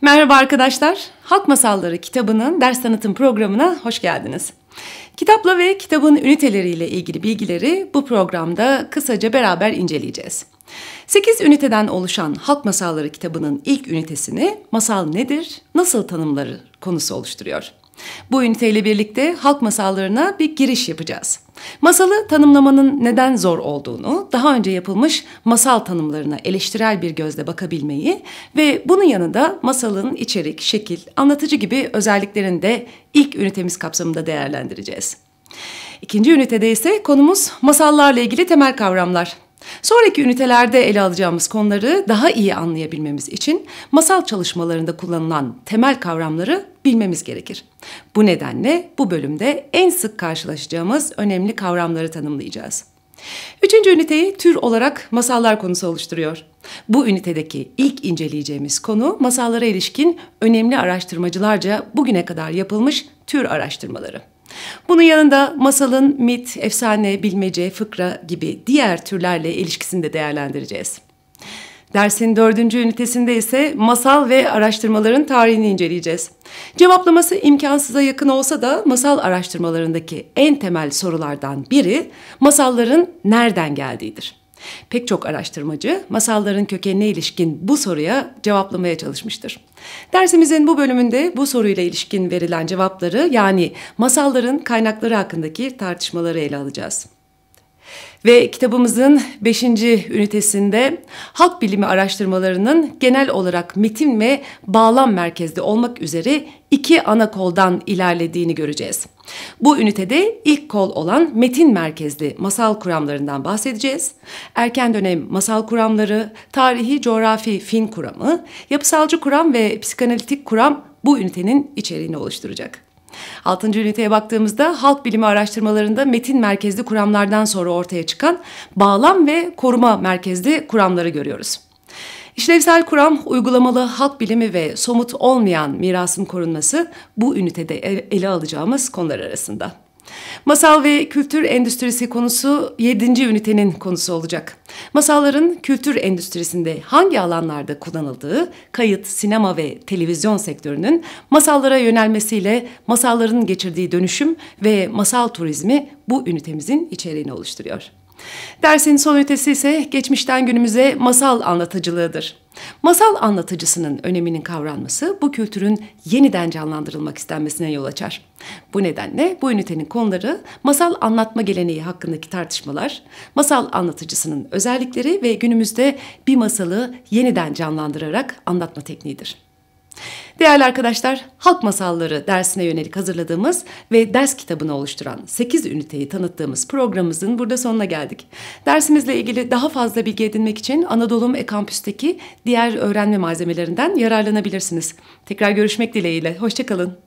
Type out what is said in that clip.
Merhaba arkadaşlar. Halk Masalları kitabının ders tanıtım programına hoş geldiniz. Kitapla ve kitabın üniteleriyle ilgili bilgileri bu programda kısaca beraber inceleyeceğiz. 8 üniteden oluşan Halk Masalları kitabının ilk ünitesini masal nedir, nasıl tanımları konusu oluşturuyor. Bu üniteyle birlikte halk masallarına bir giriş yapacağız. Masalı tanımlamanın neden zor olduğunu, daha önce yapılmış masal tanımlarına eleştirel bir gözle bakabilmeyi ve bunun yanında masalın içerik, şekil, anlatıcı gibi özelliklerini de ilk ünitemiz kapsamında değerlendireceğiz. İkinci ünitede ise konumuz masallarla ilgili temel kavramlar. Sonraki ünitelerde ele alacağımız konuları daha iyi anlayabilmemiz için masal çalışmalarında kullanılan temel kavramları bilmemiz gerekir. Bu nedenle bu bölümde en sık karşılaşacağımız önemli kavramları tanımlayacağız. Üçüncü üniteyi tür olarak masallar konusu oluşturuyor. Bu ünitedeki ilk inceleyeceğimiz konu masallara ilişkin önemli araştırmacılarca bugüne kadar yapılmış tür araştırmaları. Bunun yanında masalın mit, efsane, bilmece, fıkra gibi diğer türlerle ilişkisini de değerlendireceğiz. Dersin dördüncü ünitesinde ise masal ve araştırmaların tarihini inceleyeceğiz. Cevaplaması imkansıza yakın olsa da masal araştırmalarındaki en temel sorulardan biri masalların nereden geldiğidir. Pek çok araştırmacı masalların kökenine ilişkin bu soruya cevaplamaya çalışmıştır. Dersimizin bu bölümünde bu soruyla ilişkin verilen cevapları yani masalların kaynakları hakkındaki tartışmaları ele alacağız. Ve kitabımızın 5. ünitesinde halk bilimi araştırmalarının genel olarak metin ve bağlam merkezli olmak üzere iki ana koldan ilerlediğini göreceğiz. Bu ünitede ilk kol olan metin merkezli masal kuramlarından bahsedeceğiz. Erken dönem masal kuramları, tarihi coğrafi fin kuramı, yapısalcı kuram ve psikanalitik kuram bu ünitenin içeriğini oluşturacak. Altıncı üniteye baktığımızda halk bilimi araştırmalarında metin merkezli kuramlardan sonra ortaya çıkan bağlam ve koruma merkezli kuramları görüyoruz. İşlevsel kuram, uygulamalı halk bilimi ve somut olmayan mirasın korunması bu ünitede e, ele alacağımız konular arasında. Masal ve kültür endüstrisi konusu 7. ünitenin konusu olacak. Masalların kültür endüstrisinde hangi alanlarda kullanıldığı, kayıt, sinema ve televizyon sektörünün masallara yönelmesiyle masalların geçirdiği dönüşüm ve masal turizmi bu ünitemizin içeriğini oluşturuyor. Dersin son ötesi ise geçmişten günümüze masal anlatıcılığıdır. Masal anlatıcısının öneminin kavranması bu kültürün yeniden canlandırılmak istenmesine yol açar. Bu nedenle bu ünitenin konuları masal anlatma geleneği hakkındaki tartışmalar, masal anlatıcısının özellikleri ve günümüzde bir masalı yeniden canlandırarak anlatma tekniğidir. Değerli arkadaşlar, Halk Masalları dersine yönelik hazırladığımız ve ders kitabını oluşturan 8 üniteyi tanıttığımız programımızın burada sonuna geldik. Dersimizle ilgili daha fazla bilgi edinmek için Anadolu e diğer öğrenme malzemelerinden yararlanabilirsiniz. Tekrar görüşmek dileğiyle, hoşçakalın.